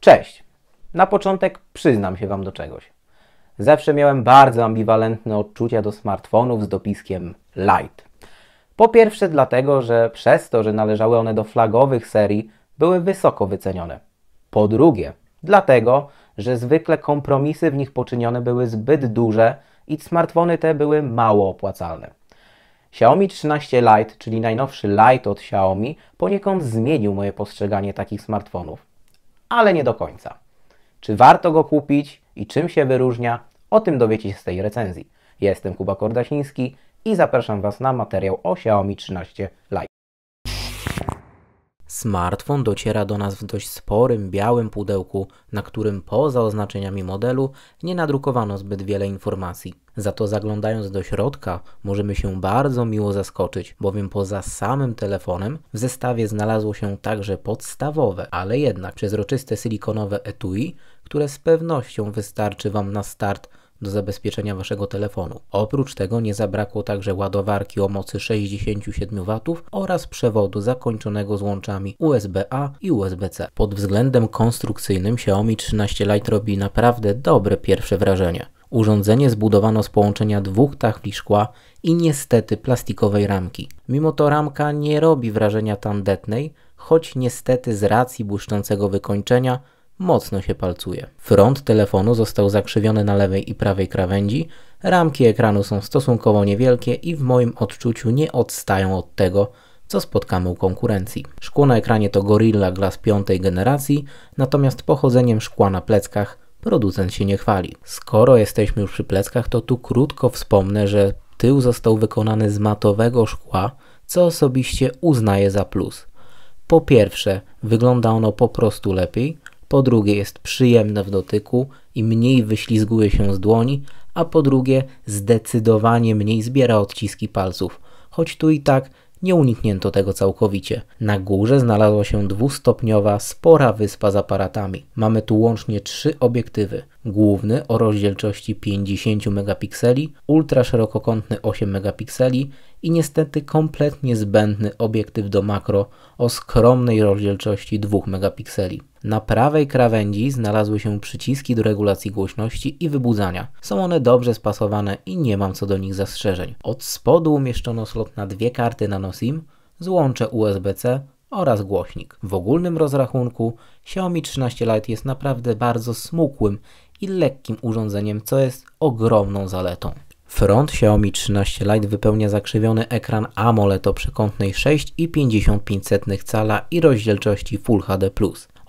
Cześć! Na początek przyznam się Wam do czegoś. Zawsze miałem bardzo ambiwalentne odczucia do smartfonów z dopiskiem Lite. Po pierwsze dlatego, że przez to, że należały one do flagowych serii, były wysoko wycenione. Po drugie, dlatego, że zwykle kompromisy w nich poczynione były zbyt duże i smartfony te były mało opłacalne. Xiaomi 13 Lite, czyli najnowszy Lite od Xiaomi, poniekąd zmienił moje postrzeganie takich smartfonów ale nie do końca. Czy warto go kupić i czym się wyróżnia? O tym dowiecie się z tej recenzji. jestem Kuba Kordasiński i zapraszam Was na materiał o Xiaomi 13 Lite. Smartfon dociera do nas w dość sporym, białym pudełku, na którym poza oznaczeniami modelu nie nadrukowano zbyt wiele informacji. Za to zaglądając do środka możemy się bardzo miło zaskoczyć, bowiem poza samym telefonem w zestawie znalazło się także podstawowe, ale jednak przezroczyste silikonowe etui, które z pewnością wystarczy Wam na start do zabezpieczenia waszego telefonu. Oprócz tego nie zabrakło także ładowarki o mocy 67 W oraz przewodu zakończonego złączami USB-A i USB-C. Pod względem konstrukcyjnym Xiaomi 13 Lite robi naprawdę dobre pierwsze wrażenie. Urządzenie zbudowano z połączenia dwóch tafli szkła i niestety plastikowej ramki. Mimo to ramka nie robi wrażenia tandetnej, choć niestety z racji błyszczącego wykończenia mocno się palcuje. Front telefonu został zakrzywiony na lewej i prawej krawędzi, ramki ekranu są stosunkowo niewielkie i w moim odczuciu nie odstają od tego, co spotkamy u konkurencji. Szkło na ekranie to Gorilla Glass piątej generacji, natomiast pochodzeniem szkła na pleckach producent się nie chwali. Skoro jesteśmy już przy pleckach, to tu krótko wspomnę, że tył został wykonany z matowego szkła, co osobiście uznaję za plus. Po pierwsze, wygląda ono po prostu lepiej, po drugie jest przyjemne w dotyku i mniej wyślizguje się z dłoni, a po drugie zdecydowanie mniej zbiera odciski palców, choć tu i tak nie uniknięto tego całkowicie. Na górze znalazła się dwustopniowa, spora wyspa z aparatami. Mamy tu łącznie trzy obiektywy. Główny o rozdzielczości 50 megapikseli, ultraszerokokątny 8 megapikseli i niestety kompletnie zbędny obiektyw do makro o skromnej rozdzielczości 2 megapikseli. Na prawej krawędzi znalazły się przyciski do regulacji głośności i wybudzania. Są one dobrze spasowane i nie mam co do nich zastrzeżeń. Od spodu umieszczono slot na dwie karty SIM, złącze USB-C oraz głośnik. W ogólnym rozrachunku Xiaomi 13 Lite jest naprawdę bardzo smukłym i lekkim urządzeniem, co jest ogromną zaletą. Front Xiaomi 13 Lite wypełnia zakrzywiony ekran AMOLED o przekątnej 6,55 cala i rozdzielczości Full HD+.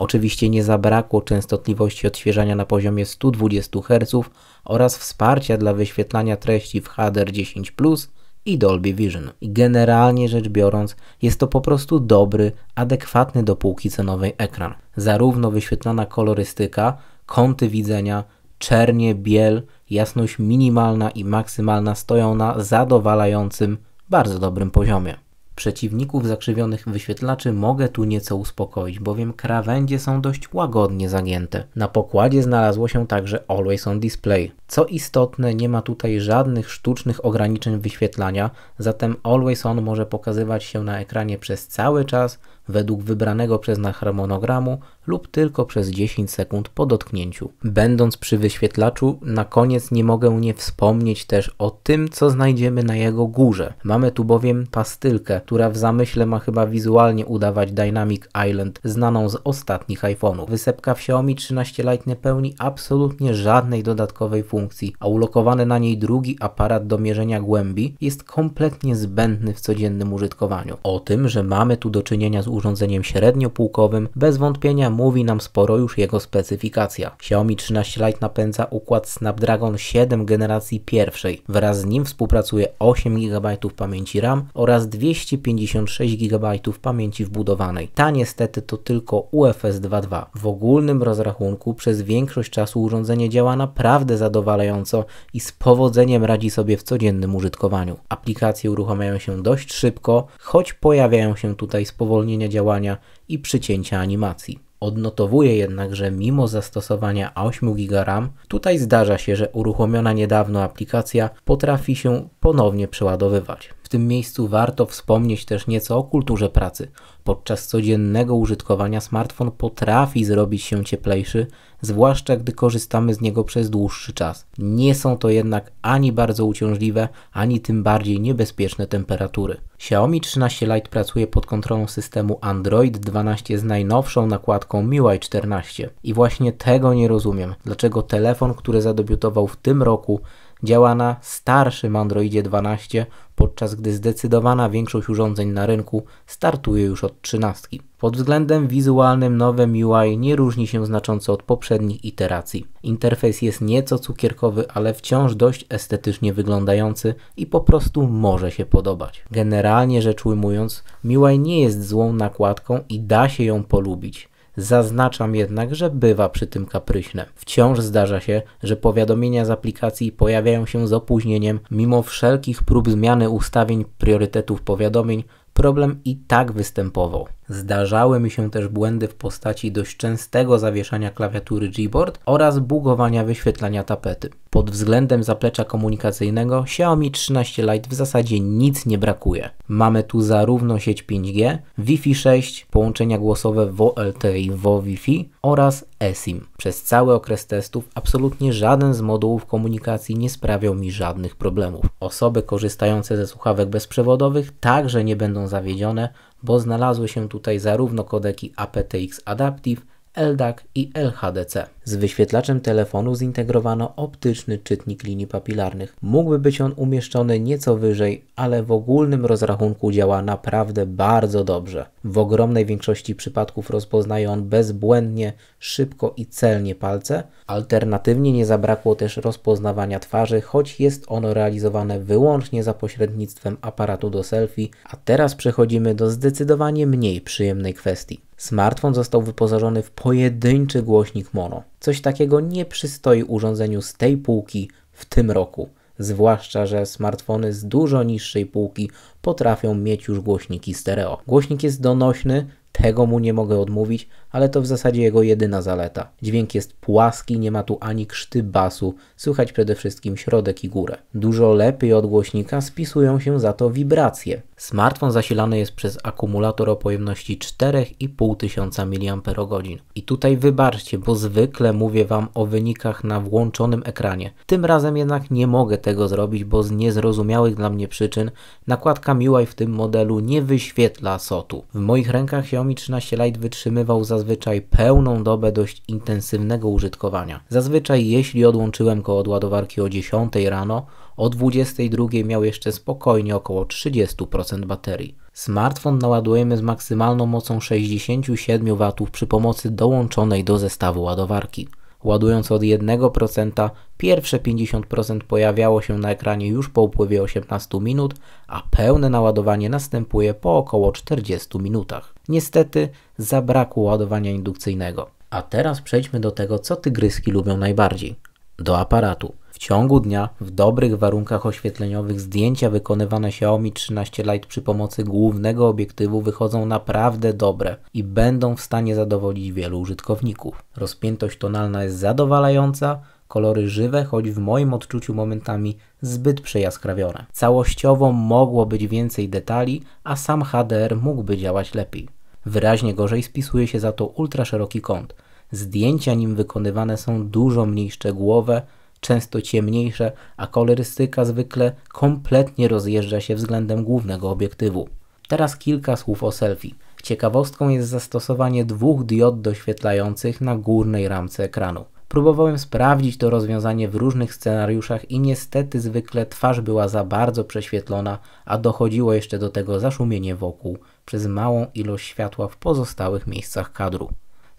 Oczywiście nie zabrakło częstotliwości odświeżania na poziomie 120 Hz oraz wsparcia dla wyświetlania treści w HDR10+, i Dolby Vision. I generalnie rzecz biorąc, jest to po prostu dobry, adekwatny do półki cenowej ekran. Zarówno wyświetlana kolorystyka, kąty widzenia, czernie, biel, jasność minimalna i maksymalna stoją na zadowalającym, bardzo dobrym poziomie. Przeciwników zakrzywionych wyświetlaczy mogę tu nieco uspokoić, bowiem krawędzie są dość łagodnie zagięte. Na pokładzie znalazło się także Always on Display. Co istotne, nie ma tutaj żadnych sztucznych ograniczeń wyświetlania, zatem Always on może pokazywać się na ekranie przez cały czas według wybranego przez nas harmonogramu lub tylko przez 10 sekund po dotknięciu. Będąc przy wyświetlaczu, na koniec nie mogę nie wspomnieć też o tym, co znajdziemy na jego górze. Mamy tu bowiem pastylkę, która w zamyśle ma chyba wizualnie udawać Dynamic Island, znaną z ostatnich iPhone'ów. Wysepka w Xiaomi 13 Lite nie pełni absolutnie żadnej dodatkowej funkcji, a ulokowany na niej drugi aparat do mierzenia głębi jest kompletnie zbędny w codziennym użytkowaniu. O tym, że mamy tu do czynienia z urządzeniem średniopółkowym, bez wątpienia mówi nam sporo już jego specyfikacja. Xiaomi 13 Lite napędza układ Snapdragon 7 generacji pierwszej. Wraz z nim współpracuje 8 GB pamięci RAM oraz 256 GB pamięci wbudowanej. Ta niestety to tylko UFS 2.2. W ogólnym rozrachunku przez większość czasu urządzenie działa naprawdę zadowalająco i z powodzeniem radzi sobie w codziennym użytkowaniu. Aplikacje uruchamiają się dość szybko, choć pojawiają się tutaj spowolnienia działania i przycięcia animacji. Odnotowuję jednak, że mimo zastosowania 8 GB RAM, tutaj zdarza się, że uruchomiona niedawno aplikacja potrafi się ponownie przeładowywać. W tym miejscu warto wspomnieć też nieco o kulturze pracy. Podczas codziennego użytkowania smartfon potrafi zrobić się cieplejszy, zwłaszcza gdy korzystamy z niego przez dłuższy czas. Nie są to jednak ani bardzo uciążliwe, ani tym bardziej niebezpieczne temperatury. Xiaomi 13 Lite pracuje pod kontrolą systemu Android 12 z najnowszą nakładką MIUI 14. I właśnie tego nie rozumiem, dlaczego telefon, który zadebiutował w tym roku, działa na starszym Androidzie 12, podczas gdy zdecydowana większość urządzeń na rynku startuje już od 13. Pod względem wizualnym nowe MIUI nie różni się znacząco od poprzednich iteracji. Interfejs jest nieco cukierkowy, ale wciąż dość estetycznie wyglądający i po prostu może się podobać. Generalnie rzecz ujmując, MIUI nie jest złą nakładką i da się ją polubić. Zaznaczam jednak, że bywa przy tym kapryśne. Wciąż zdarza się, że powiadomienia z aplikacji pojawiają się z opóźnieniem, mimo wszelkich prób zmiany ustawień priorytetów powiadomień problem i tak występował. Zdarzały mi się też błędy w postaci dość częstego zawieszania klawiatury Gboard oraz bugowania wyświetlania tapety. Pod względem zaplecza komunikacyjnego Xiaomi 13 Lite w zasadzie nic nie brakuje. Mamy tu zarówno sieć 5G, Wi-Fi 6, połączenia głosowe VoLTE i VoWiFi oraz eSIM. Przez cały okres testów absolutnie żaden z modułów komunikacji nie sprawiał mi żadnych problemów. Osoby korzystające ze słuchawek bezprzewodowych także nie będą będą zawiedzione, bo znalazły się tutaj zarówno kodeki aptX Adaptive, LDAC i LHDC. Z wyświetlaczem telefonu zintegrowano optyczny czytnik linii papilarnych. Mógłby być on umieszczony nieco wyżej, ale w ogólnym rozrachunku działa naprawdę bardzo dobrze. W ogromnej większości przypadków rozpoznaje on bezbłędnie, szybko i celnie palce. Alternatywnie nie zabrakło też rozpoznawania twarzy, choć jest ono realizowane wyłącznie za pośrednictwem aparatu do selfie. A teraz przechodzimy do zdecydowanie mniej przyjemnej kwestii. Smartfon został wyposażony w pojedynczy głośnik mono. Coś takiego nie przystoi urządzeniu z tej półki w tym roku. Zwłaszcza, że smartfony z dużo niższej półki potrafią mieć już głośniki stereo. Głośnik jest donośny, tego mu nie mogę odmówić, ale to w zasadzie jego jedyna zaleta. Dźwięk jest płaski, nie ma tu ani krzty basu, słychać przede wszystkim środek i górę. Dużo lepiej od głośnika spisują się za to wibracje. Smartfon zasilany jest przez akumulator o pojemności 4500 mAh. I tutaj wybaczcie, bo zwykle mówię Wam o wynikach na włączonym ekranie. Tym razem jednak nie mogę tego zrobić, bo z niezrozumiałych dla mnie przyczyn nakładka MIUI w tym modelu nie wyświetla SOTU. W moich rękach Xiaomi mi 13 Lite wytrzymywał zazwyczaj pełną dobę dość intensywnego użytkowania. Zazwyczaj jeśli odłączyłem go od ładowarki o 10 rano, o 22 miał jeszcze spokojnie około 30% baterii. Smartfon naładujemy z maksymalną mocą 67 W przy pomocy dołączonej do zestawu ładowarki. Ładując od 1%, pierwsze 50% pojawiało się na ekranie już po upływie 18 minut, a pełne naładowanie następuje po około 40 minutach. Niestety zabrakło ładowania indukcyjnego. A teraz przejdźmy do tego, co tygryski lubią najbardziej do aparatu. W ciągu dnia w dobrych warunkach oświetleniowych zdjęcia wykonywane Xiaomi 13 Lite przy pomocy głównego obiektywu wychodzą naprawdę dobre i będą w stanie zadowolić wielu użytkowników. Rozpiętość tonalna jest zadowalająca, kolory żywe, choć w moim odczuciu momentami zbyt przejaskrawione. Całościowo mogło być więcej detali, a sam HDR mógłby działać lepiej. Wyraźnie gorzej spisuje się za to ultra szeroki kąt – Zdjęcia nim wykonywane są dużo mniej szczegółowe, często ciemniejsze, a kolorystyka zwykle kompletnie rozjeżdża się względem głównego obiektywu. Teraz kilka słów o selfie. Ciekawostką jest zastosowanie dwóch diod doświetlających na górnej ramce ekranu. Próbowałem sprawdzić to rozwiązanie w różnych scenariuszach i niestety zwykle twarz była za bardzo prześwietlona, a dochodziło jeszcze do tego zaszumienie wokół przez małą ilość światła w pozostałych miejscach kadru.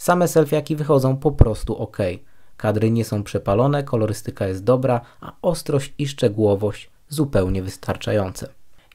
Same selfiaki wychodzą po prostu ok. Kadry nie są przepalone, kolorystyka jest dobra, a ostrość i szczegółowość zupełnie wystarczające.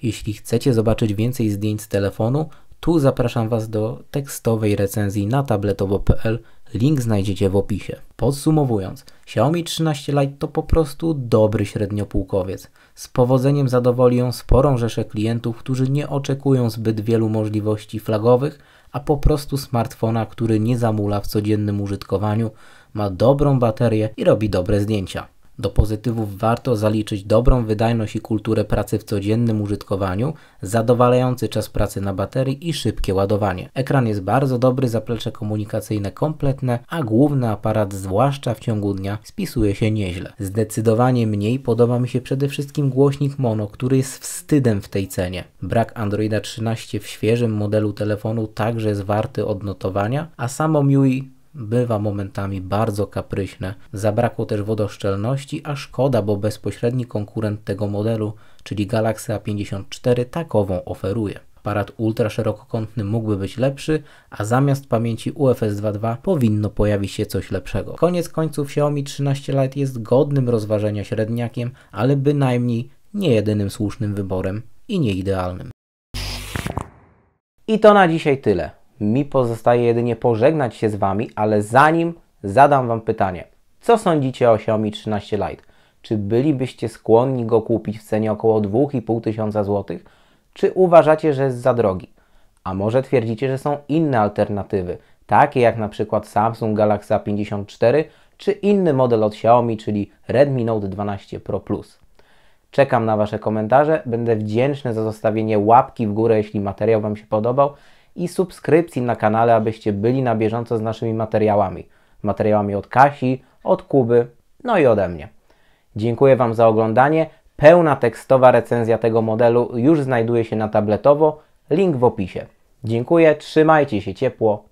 Jeśli chcecie zobaczyć więcej zdjęć z telefonu, tu zapraszam Was do tekstowej recenzji na tabletowo.pl, link znajdziecie w opisie. Podsumowując, Xiaomi 13 Lite to po prostu dobry średniopółkowiec. Z powodzeniem zadowoli ją sporą rzeszę klientów, którzy nie oczekują zbyt wielu możliwości flagowych, a po prostu smartfona, który nie zamula w codziennym użytkowaniu, ma dobrą baterię i robi dobre zdjęcia. Do pozytywów warto zaliczyć dobrą wydajność i kulturę pracy w codziennym użytkowaniu, zadowalający czas pracy na baterii i szybkie ładowanie. Ekran jest bardzo dobry, zaplecze komunikacyjne kompletne, a główny aparat, zwłaszcza w ciągu dnia, spisuje się nieźle. Zdecydowanie mniej podoba mi się przede wszystkim głośnik mono, który jest wstydem w tej cenie. Brak Androida 13 w świeżym modelu telefonu także jest warty odnotowania, a samo MIUI bywa momentami bardzo kapryśne. Zabrakło też wodoszczelności, a szkoda, bo bezpośredni konkurent tego modelu, czyli Galaxy A54 takową oferuje. Aparat ultra szerokokątny mógłby być lepszy, a zamiast pamięci UFS 2.2 powinno pojawić się coś lepszego. Koniec końców Xiaomi 13 Lite jest godnym rozważenia średniakiem, ale bynajmniej nie jedynym słusznym wyborem i nie idealnym. I to na dzisiaj tyle. Mi pozostaje jedynie pożegnać się z Wami, ale zanim zadam Wam pytanie. Co sądzicie o Xiaomi 13 Lite? Czy bylibyście skłonni go kupić w cenie około 2,5 tysiąca złotych? Czy uważacie, że jest za drogi? A może twierdzicie, że są inne alternatywy, takie jak na przykład Samsung Galaxy 54 czy inny model od Xiaomi, czyli Redmi Note 12 Pro Plus. Czekam na Wasze komentarze, będę wdzięczny za zostawienie łapki w górę, jeśli materiał Wam się podobał i subskrypcji na kanale, abyście byli na bieżąco z naszymi materiałami. Materiałami od Kasi, od Kuby, no i ode mnie. Dziękuję Wam za oglądanie. Pełna tekstowa recenzja tego modelu już znajduje się na tabletowo. Link w opisie. Dziękuję, trzymajcie się ciepło.